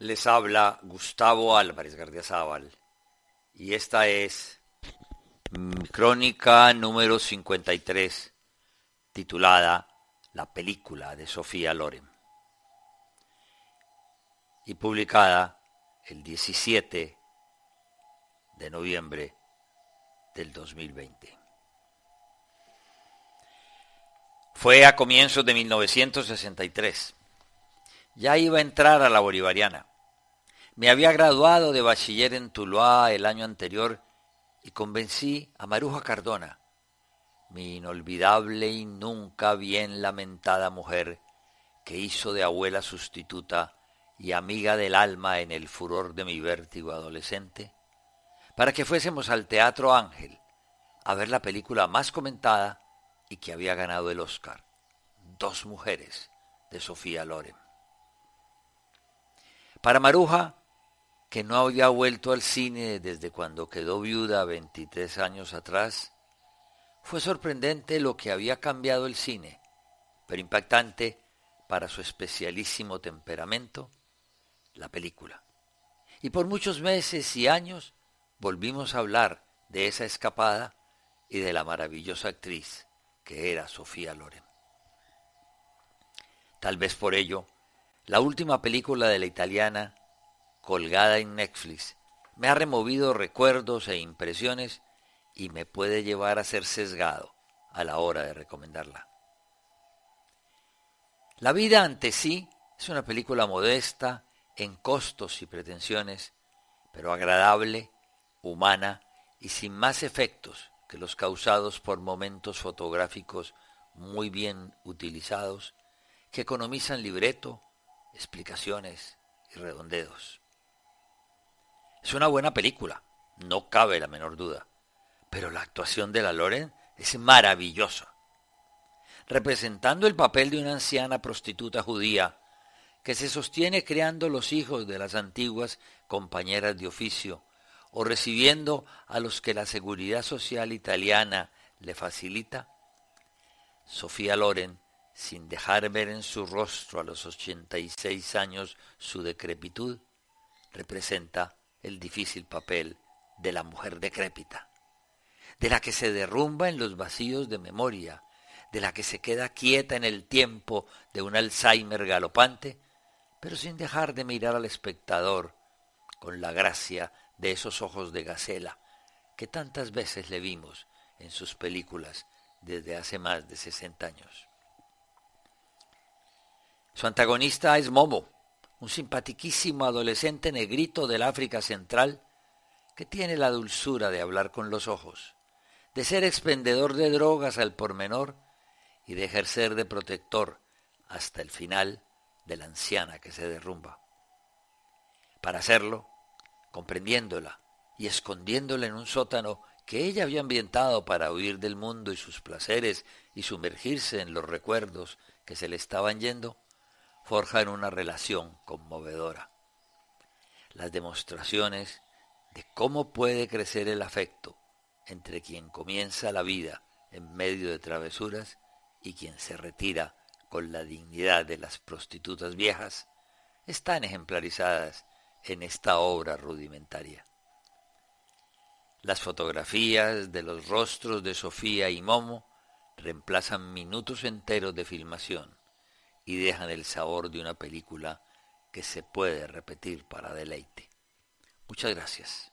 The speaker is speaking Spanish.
Les habla Gustavo Álvarez Gardiazabal y esta es mm, crónica número 53 titulada La película de Sofía Loren y publicada el 17 de noviembre del 2020. Fue a comienzos de 1963. Ya iba a entrar a la bolivariana me había graduado de bachiller en Tuluá el año anterior y convencí a Maruja Cardona, mi inolvidable y nunca bien lamentada mujer, que hizo de abuela sustituta y amiga del alma en el furor de mi vértigo adolescente, para que fuésemos al Teatro Ángel a ver la película más comentada y que había ganado el Oscar, Dos mujeres, de Sofía Loren. Para Maruja, que no había vuelto al cine desde cuando quedó viuda 23 años atrás, fue sorprendente lo que había cambiado el cine, pero impactante para su especialísimo temperamento, la película. Y por muchos meses y años volvimos a hablar de esa escapada y de la maravillosa actriz que era Sofía Loren. Tal vez por ello, la última película de la italiana colgada en Netflix me ha removido recuerdos e impresiones y me puede llevar a ser sesgado a la hora de recomendarla. La vida ante sí es una película modesta en costos y pretensiones, pero agradable, humana y sin más efectos que los causados por momentos fotográficos muy bien utilizados que economizan libreto, explicaciones y redondeos. Es una buena película, no cabe la menor duda, pero la actuación de la Loren es maravillosa. Representando el papel de una anciana prostituta judía que se sostiene creando los hijos de las antiguas compañeras de oficio o recibiendo a los que la seguridad social italiana le facilita, Sofía Loren, sin dejar ver en su rostro a los 86 años su decrepitud, representa el difícil papel de la mujer decrépita, de la que se derrumba en los vacíos de memoria, de la que se queda quieta en el tiempo de un Alzheimer galopante, pero sin dejar de mirar al espectador con la gracia de esos ojos de gacela que tantas veces le vimos en sus películas desde hace más de 60 años. Su antagonista es Momo, un simpatiquísimo adolescente negrito del África Central que tiene la dulzura de hablar con los ojos, de ser expendedor de drogas al pormenor y de ejercer de protector hasta el final de la anciana que se derrumba. Para hacerlo, comprendiéndola y escondiéndola en un sótano que ella había ambientado para huir del mundo y sus placeres y sumergirse en los recuerdos que se le estaban yendo, forjan una relación conmovedora. Las demostraciones de cómo puede crecer el afecto entre quien comienza la vida en medio de travesuras y quien se retira con la dignidad de las prostitutas viejas, están ejemplarizadas en esta obra rudimentaria. Las fotografías de los rostros de Sofía y Momo reemplazan minutos enteros de filmación y dejan el sabor de una película que se puede repetir para deleite. Muchas gracias.